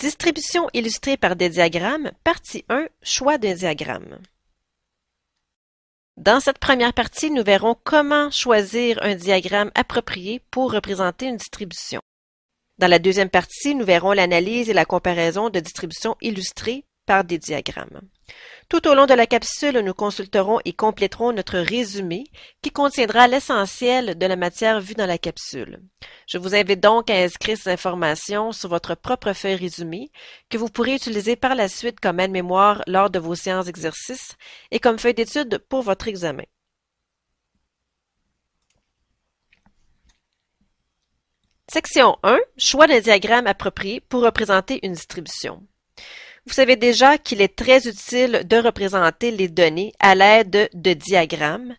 Distribution illustrée par des diagrammes, partie 1, Choix d'un diagramme. Dans cette première partie, nous verrons comment choisir un diagramme approprié pour représenter une distribution. Dans la deuxième partie, nous verrons l'analyse et la comparaison de distributions illustrées par des diagrammes. Tout au long de la capsule, nous consulterons et compléterons notre résumé qui contiendra l'essentiel de la matière vue dans la capsule. Je vous invite donc à inscrire ces informations sur votre propre feuille résumé, que vous pourrez utiliser par la suite comme aide-mémoire lors de vos séances d'exercice et comme feuille d'étude pour votre examen. Section 1. Choix d'un diagramme approprié pour représenter une distribution. Vous savez déjà qu'il est très utile de représenter les données à l'aide de diagrammes,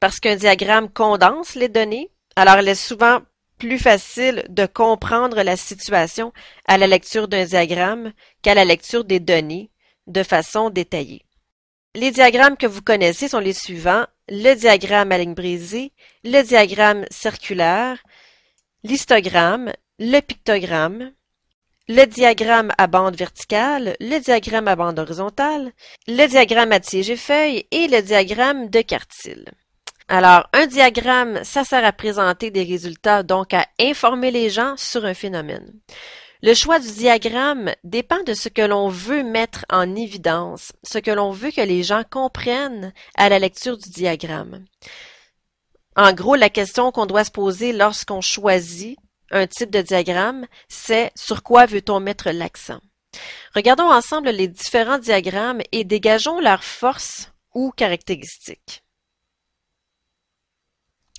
parce qu'un diagramme condense les données, alors il est souvent plus facile de comprendre la situation à la lecture d'un diagramme qu'à la lecture des données de façon détaillée. Les diagrammes que vous connaissez sont les suivants, le diagramme à ligne brisée, le diagramme circulaire, l'histogramme, le pictogramme, le diagramme à bande verticale, le diagramme à bande horizontale, le diagramme à tige et feuilles et le diagramme de quartile. Alors, un diagramme, ça sert à présenter des résultats, donc à informer les gens sur un phénomène. Le choix du diagramme dépend de ce que l'on veut mettre en évidence, ce que l'on veut que les gens comprennent à la lecture du diagramme. En gros, la question qu'on doit se poser lorsqu'on choisit un type de diagramme, c'est sur quoi veut-on mettre l'accent. Regardons ensemble les différents diagrammes et dégageons leurs forces ou caractéristiques.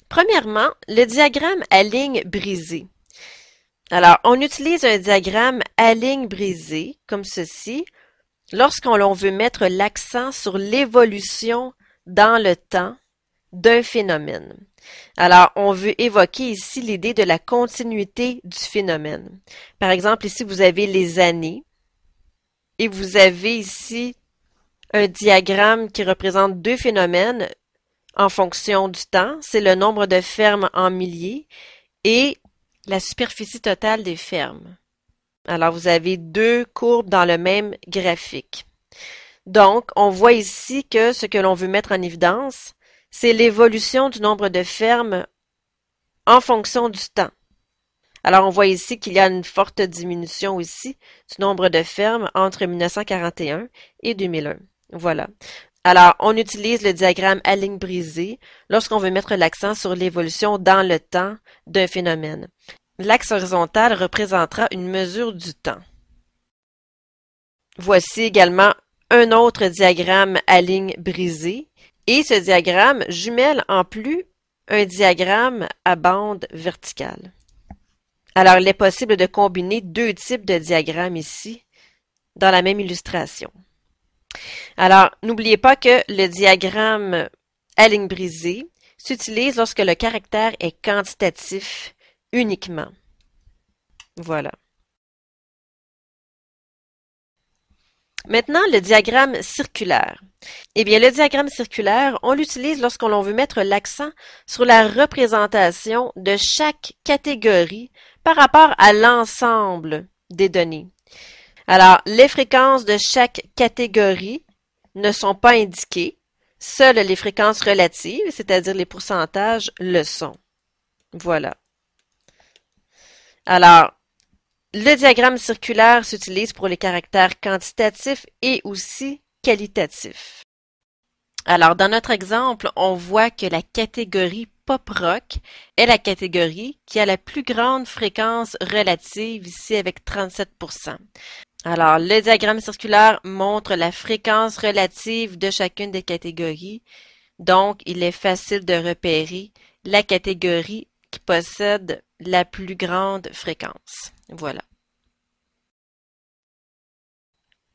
Premièrement, le diagramme à ligne brisée. Alors, on utilise un diagramme à ligne brisée, comme ceci, lorsqu'on veut mettre l'accent sur l'évolution dans le temps d'un phénomène. Alors, on veut évoquer ici l'idée de la continuité du phénomène. Par exemple, ici, vous avez les années et vous avez ici un diagramme qui représente deux phénomènes en fonction du temps. C'est le nombre de fermes en milliers et la superficie totale des fermes. Alors, vous avez deux courbes dans le même graphique. Donc, on voit ici que ce que l'on veut mettre en évidence, c'est l'évolution du nombre de fermes en fonction du temps. Alors, on voit ici qu'il y a une forte diminution ici du nombre de fermes entre 1941 et 2001. Voilà. Alors, on utilise le diagramme à ligne brisée lorsqu'on veut mettre l'accent sur l'évolution dans le temps d'un phénomène. L'axe horizontal représentera une mesure du temps. Voici également un autre diagramme à ligne brisée et ce diagramme jumelle en plus un diagramme à bande verticale. Alors, il est possible de combiner deux types de diagrammes ici, dans la même illustration. Alors, n'oubliez pas que le diagramme à ligne brisée s'utilise lorsque le caractère est quantitatif uniquement. Voilà. Maintenant, le diagramme circulaire. Eh bien, le diagramme circulaire, on l'utilise lorsqu'on l'on veut mettre l'accent sur la représentation de chaque catégorie par rapport à l'ensemble des données. Alors, les fréquences de chaque catégorie ne sont pas indiquées. Seules les fréquences relatives, c'est-à-dire les pourcentages, le sont. Voilà. Alors, le diagramme circulaire s'utilise pour les caractères quantitatifs et aussi qualitatifs. Alors, dans notre exemple, on voit que la catégorie pop rock est la catégorie qui a la plus grande fréquence relative, ici avec 37 Alors, le diagramme circulaire montre la fréquence relative de chacune des catégories. Donc, il est facile de repérer la catégorie qui possède la plus grande fréquence. Voilà.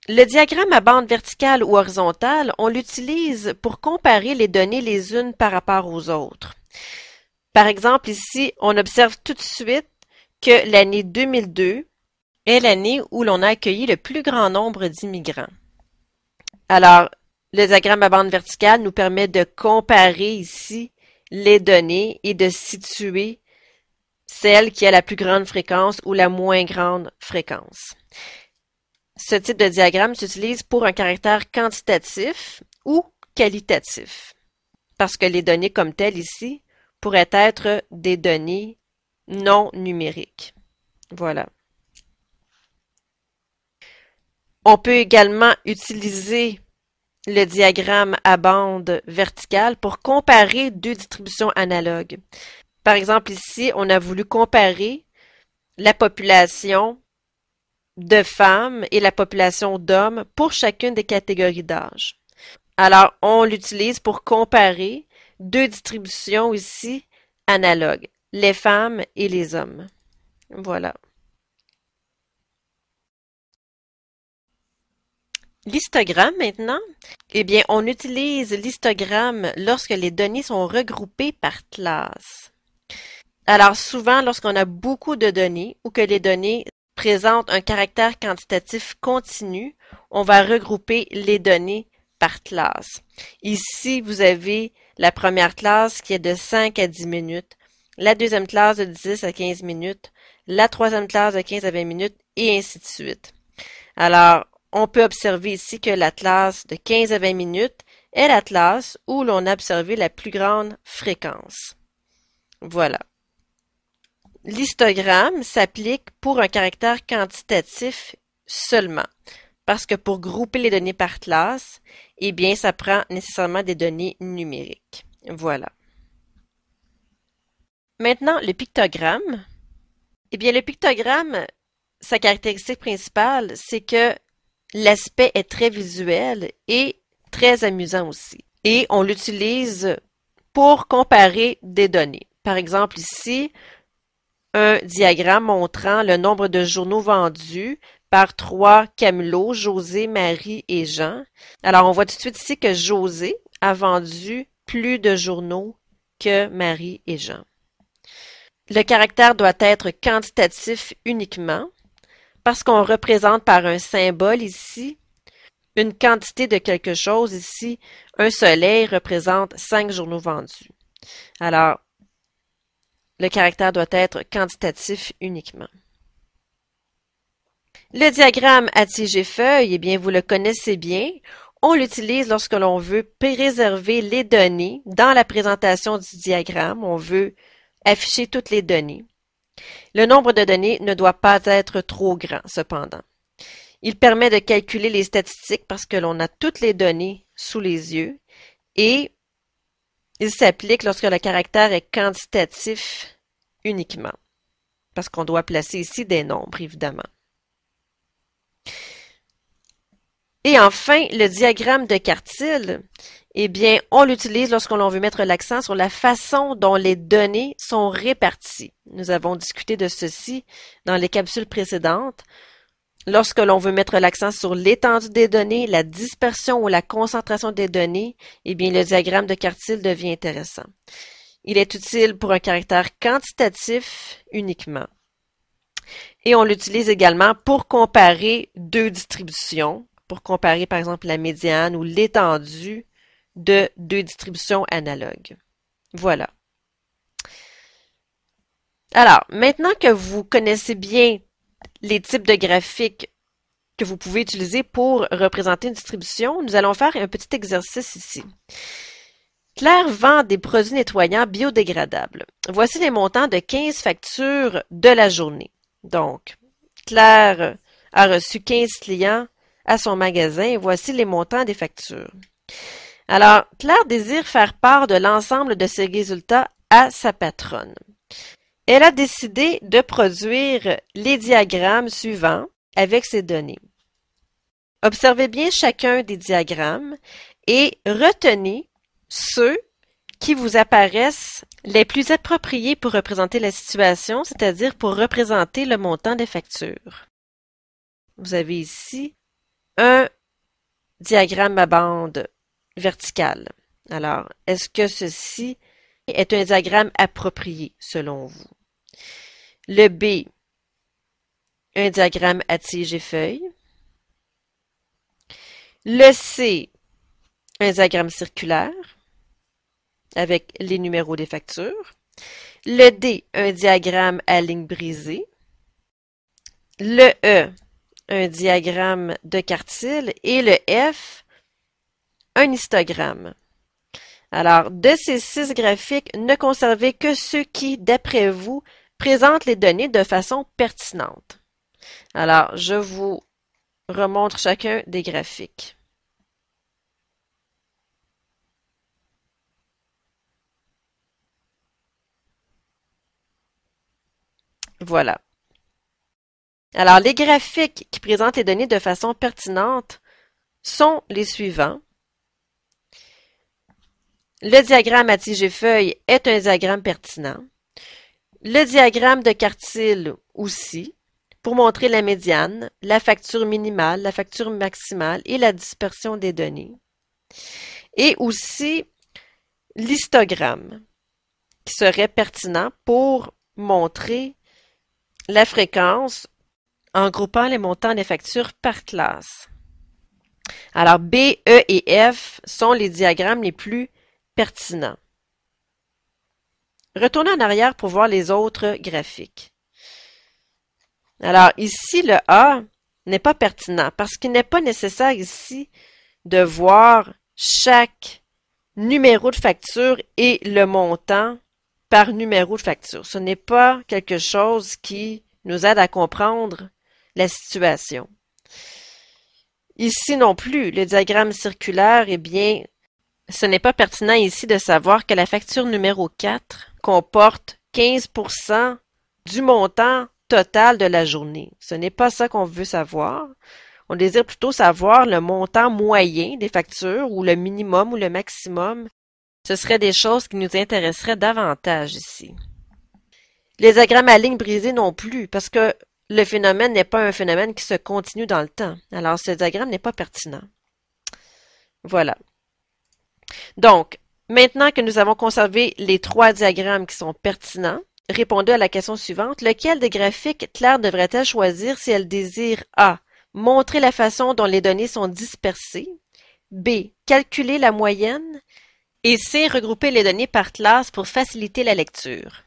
Le diagramme à bande verticale ou horizontale, on l'utilise pour comparer les données les unes par rapport aux autres. Par exemple, ici, on observe tout de suite que l'année 2002 est l'année où l'on a accueilli le plus grand nombre d'immigrants. Alors, le diagramme à bande verticale nous permet de comparer ici les données et de situer celle qui a la plus grande fréquence ou la moins grande fréquence. Ce type de diagramme s'utilise pour un caractère quantitatif ou qualitatif, parce que les données comme telles ici pourraient être des données non numériques. Voilà. On peut également utiliser le diagramme à bande verticale pour comparer deux distributions analogues. Par exemple, ici, on a voulu comparer la population de femmes et la population d'hommes pour chacune des catégories d'âge. Alors, on l'utilise pour comparer deux distributions ici analogues, les femmes et les hommes. Voilà. L'histogramme maintenant. Eh bien, on utilise l'histogramme lorsque les données sont regroupées par classe. Alors, souvent, lorsqu'on a beaucoup de données ou que les données présentent un caractère quantitatif continu, on va regrouper les données par classe. Ici, vous avez la première classe qui est de 5 à 10 minutes, la deuxième classe de 10 à 15 minutes, la troisième classe de 15 à 20 minutes, et ainsi de suite. Alors, on peut observer ici que l'atlas de 15 à 20 minutes est l'atlas où l'on a observé la plus grande fréquence. Voilà. L'histogramme s'applique pour un caractère quantitatif seulement, parce que pour grouper les données par classe, eh bien, ça prend nécessairement des données numériques. Voilà. Maintenant, le pictogramme. Eh bien, le pictogramme, sa caractéristique principale, c'est que L'aspect est très visuel et très amusant aussi. Et on l'utilise pour comparer des données. Par exemple, ici, un diagramme montrant le nombre de journaux vendus par trois camelots, José, Marie et Jean. Alors, on voit tout de suite ici que José a vendu plus de journaux que Marie et Jean. Le caractère doit être quantitatif uniquement parce qu'on représente par un symbole ici une quantité de quelque chose ici, un soleil représente cinq journaux vendus. Alors, le caractère doit être quantitatif uniquement. Le diagramme à tiges feuille, eh bien, vous le connaissez bien. On l'utilise lorsque l'on veut préserver les données dans la présentation du diagramme. On veut afficher toutes les données. Le nombre de données ne doit pas être trop grand, cependant. Il permet de calculer les statistiques parce que l'on a toutes les données sous les yeux et il s'applique lorsque le caractère est quantitatif uniquement, parce qu'on doit placer ici des nombres, évidemment. Et enfin, le diagramme de quartile, eh bien, on l'utilise lorsqu'on veut mettre l'accent sur la façon dont les données sont réparties. Nous avons discuté de ceci dans les capsules précédentes. Lorsque l'on veut mettre l'accent sur l'étendue des données, la dispersion ou la concentration des données, eh bien, le diagramme de Cartier devient intéressant. Il est utile pour un caractère quantitatif uniquement. Et on l'utilise également pour comparer deux distributions, pour comparer par exemple la médiane ou l'étendue de deux distributions analogues. Voilà. Alors, maintenant que vous connaissez bien les types de graphiques que vous pouvez utiliser pour représenter une distribution, nous allons faire un petit exercice ici. Claire vend des produits nettoyants biodégradables. Voici les montants de 15 factures de la journée. Donc, Claire a reçu 15 clients à son magasin. Voici les montants des factures. Alors, Claire désire faire part de l'ensemble de ses résultats à sa patronne. Elle a décidé de produire les diagrammes suivants avec ces données. Observez bien chacun des diagrammes et retenez ceux qui vous apparaissent les plus appropriés pour représenter la situation, c'est-à-dire pour représenter le montant des factures. Vous avez ici un diagramme à bande verticale. Alors, est-ce que ceci est un diagramme approprié selon vous? Le B, un diagramme à tige et feuilles. Le C, un diagramme circulaire avec les numéros des factures. Le D, un diagramme à ligne brisée. Le E, un diagramme de quartile. Et le F, un histogramme. Alors, de ces six graphiques, ne conservez que ceux qui, d'après vous, présentent les données de façon pertinente. Alors, je vous remontre chacun des graphiques. Voilà. Alors, les graphiques qui présentent les données de façon pertinente sont les suivants. Le diagramme à tige-feuille est un diagramme pertinent. Le diagramme de quartile aussi, pour montrer la médiane, la facture minimale, la facture maximale et la dispersion des données. Et aussi l'histogramme, qui serait pertinent pour montrer la fréquence en groupant les montants des factures par classe. Alors, B, E et F sont les diagrammes les plus pertinent. en arrière pour voir les autres graphiques. Alors ici, le A n'est pas pertinent parce qu'il n'est pas nécessaire ici de voir chaque numéro de facture et le montant par numéro de facture. Ce n'est pas quelque chose qui nous aide à comprendre la situation. Ici non plus, le diagramme circulaire, est bien, ce n'est pas pertinent ici de savoir que la facture numéro 4 comporte 15 du montant total de la journée. Ce n'est pas ça qu'on veut savoir. On désire plutôt savoir le montant moyen des factures ou le minimum ou le maximum. Ce seraient des choses qui nous intéresseraient davantage ici. Les diagrammes à lignes brisées non plus, parce que le phénomène n'est pas un phénomène qui se continue dans le temps. Alors, ce diagramme n'est pas pertinent. Voilà. Donc, maintenant que nous avons conservé les trois diagrammes qui sont pertinents, répondez à la question suivante. Lequel des graphiques Claire devrait-elle choisir si elle désire A. Montrer la façon dont les données sont dispersées. B. Calculer la moyenne. Et C. Regrouper les données par classe pour faciliter la lecture.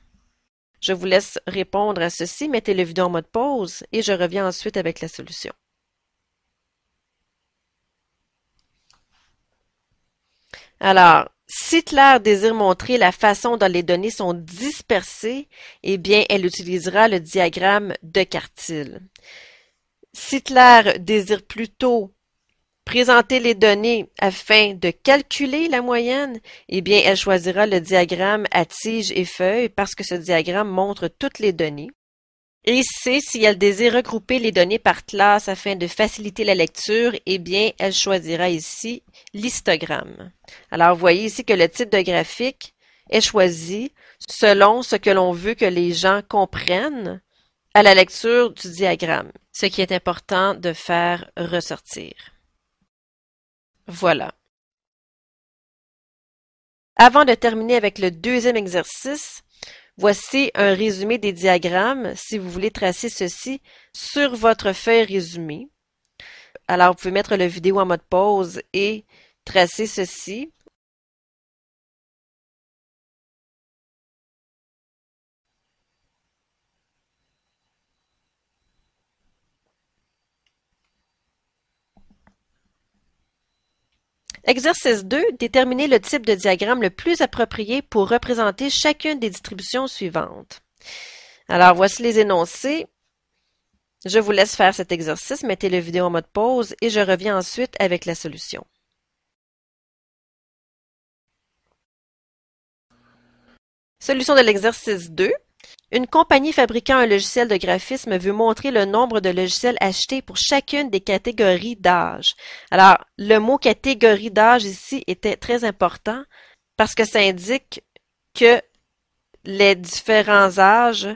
Je vous laisse répondre à ceci, mettez le vidéo en mode pause et je reviens ensuite avec la solution. Alors, si Hitler désire montrer la façon dont les données sont dispersées, eh bien, elle utilisera le diagramme de Cartil. Si Hitler désire plutôt présenter les données afin de calculer la moyenne, eh bien, elle choisira le diagramme à tige et feuille parce que ce diagramme montre toutes les données. Et si elle désire regrouper les données par classe afin de faciliter la lecture, eh bien, elle choisira ici l'histogramme. Alors, vous voyez ici que le type de graphique est choisi selon ce que l'on veut que les gens comprennent à la lecture du diagramme, ce qui est important de faire ressortir. Voilà. Avant de terminer avec le deuxième exercice, Voici un résumé des diagrammes si vous voulez tracer ceci sur votre feuille résumée. Alors, vous pouvez mettre la vidéo en mode pause et tracer ceci. Exercice 2. Déterminer le type de diagramme le plus approprié pour représenter chacune des distributions suivantes. Alors, voici les énoncés. Je vous laisse faire cet exercice, mettez le vidéo en mode pause et je reviens ensuite avec la solution. Solution de l'exercice 2. Une compagnie fabriquant un logiciel de graphisme veut montrer le nombre de logiciels achetés pour chacune des catégories d'âge. Alors, le mot catégorie d'âge ici était très important parce que ça indique que les différents âges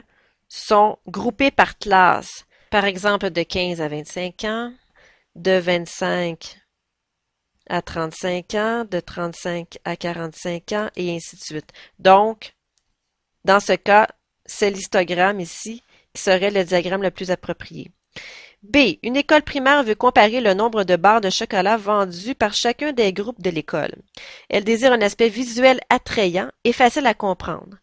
sont groupés par classe. Par exemple, de 15 à 25 ans, de 25 à 35 ans, de 35 à 45 ans, et ainsi de suite. Donc, dans ce cas, c'est l'histogramme ici, qui serait le diagramme le plus approprié. B. Une école primaire veut comparer le nombre de barres de chocolat vendues par chacun des groupes de l'école. Elle désire un aspect visuel attrayant et facile à comprendre.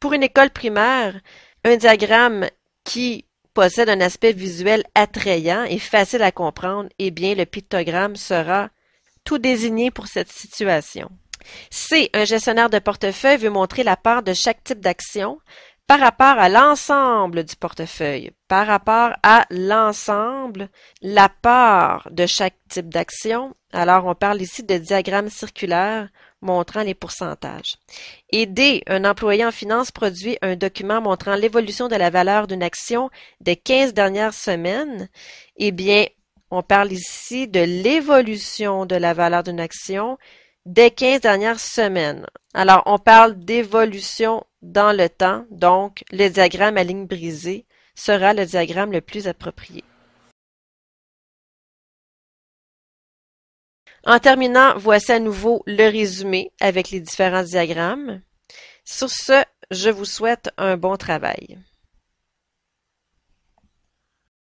Pour une école primaire, un diagramme qui possède un aspect visuel attrayant et facile à comprendre, eh bien, le pictogramme sera tout désigné pour cette situation. C. Un gestionnaire de portefeuille veut montrer la part de chaque type d'action par rapport à l'ensemble du portefeuille, par rapport à l'ensemble, la part de chaque type d'action. Alors, on parle ici de diagramme circulaire montrant les pourcentages. Et D, un employé en finance produit un document montrant l'évolution de la valeur d'une action des 15 dernières semaines. Eh bien, on parle ici de l'évolution de la valeur d'une action des 15 dernières semaines. Alors, on parle d'évolution dans le temps, donc, le diagramme à ligne brisée sera le diagramme le plus approprié. En terminant, voici à nouveau le résumé avec les différents diagrammes. Sur ce, je vous souhaite un bon travail.